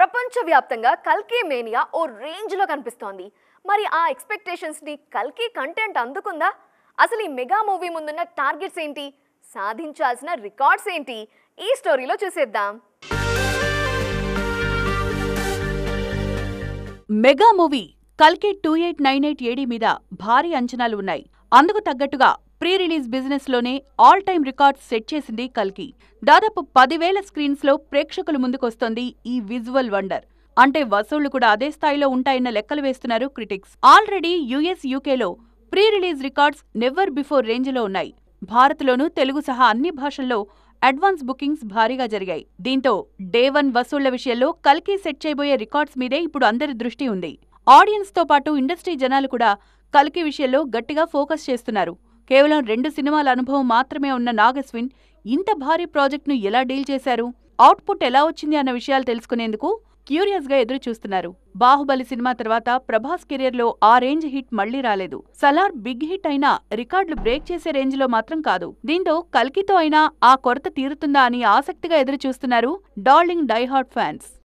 ప్రపంచ వ్యాప్తంగా కల్కీ మేనియా ఓ రేంజ్లో కనిపిస్తోంది మరి ఆ ఎక్స్పెక్టేషన్స్ని కల్కీ కంటెంట్ అందుకుందా అసలు ఈ మెగా మూవీ ముందున్న టార్గెట్స్ ఏంటి సాధించాల్సిన రికార్డ్స్ ఏంటి ఈ స్టోరీలో చూసేద్దాం మెగా మూవీ కల్కీ two eight nine eight AD మీద భారీ అంచనాలు ఉన్నాయి అందుకు తగ్గట్టుగా ప్రీ రిలీజ్ లోనే ఆల్ టైమ్ రికార్డ్ సెట్ చేసింది కల్కి దాదాపు పదివేల స్క్రీన్స్లో ప్రేక్షకుల ముందుకొస్తోంది ఈ విజువల్ వండర్ అంటే వసూళ్లు కూడా అదే స్థాయిలో ఉంటాయన్న లెక్కలు వేస్తున్నారు క్రిటిక్స్ ఆల్రెడీ యుఎస్ యూకేలో pre release records never before రేంజ్లో ఉన్నాయి భారత్లోనూ తెలుగు సహా అన్ని భాషల్లో అడ్వాన్స్ బుకింగ్స్ భారీగా జరిగాయి దీంతో డే వన్ వసూళ్ల విషయంలో కల్కి సెట్ చేయబోయే రికార్డ్స్ మీదే ఇప్పుడు అందరి దృష్టి ఉంది ఆడియన్స్తో పాటు ఇండస్ట్రీ జనాలు కూడా కల్కి విషయంలో గట్టిగా ఫోకస్ చేస్తున్నారు కేవలం రెండు సినిమాల అనుభవం మాత్రమే ఉన్న నాగస్విన్ ఇంత భారీ ప్రాజెక్ట్ను ఎలా డీల్ చేశారు అవుట్పుట్ ఎలా వచ్చింది అన్న విషయాలు తెలుసుకునేందుకు క్యూరియస్గా ఎదురు చూస్తున్నారు బాహుబలి సినిమా తర్వాత ప్రభాస్ కెరియర్లో ఆ రేంజ్ హిట్ మళ్లీ రాలేదు సలార్ బిగ్ హిట్ అయినా రికార్డులు బ్రేక్ చేసే రేంజ్లో మాత్రం కాదు దీంతో కల్కితో అయినా ఆ కొరత తీరుతుందా అని ఆసక్తిగా ఎదురు చూస్తున్నారు డార్లింగ్ డైహార్ట్ ఫ్యాన్స్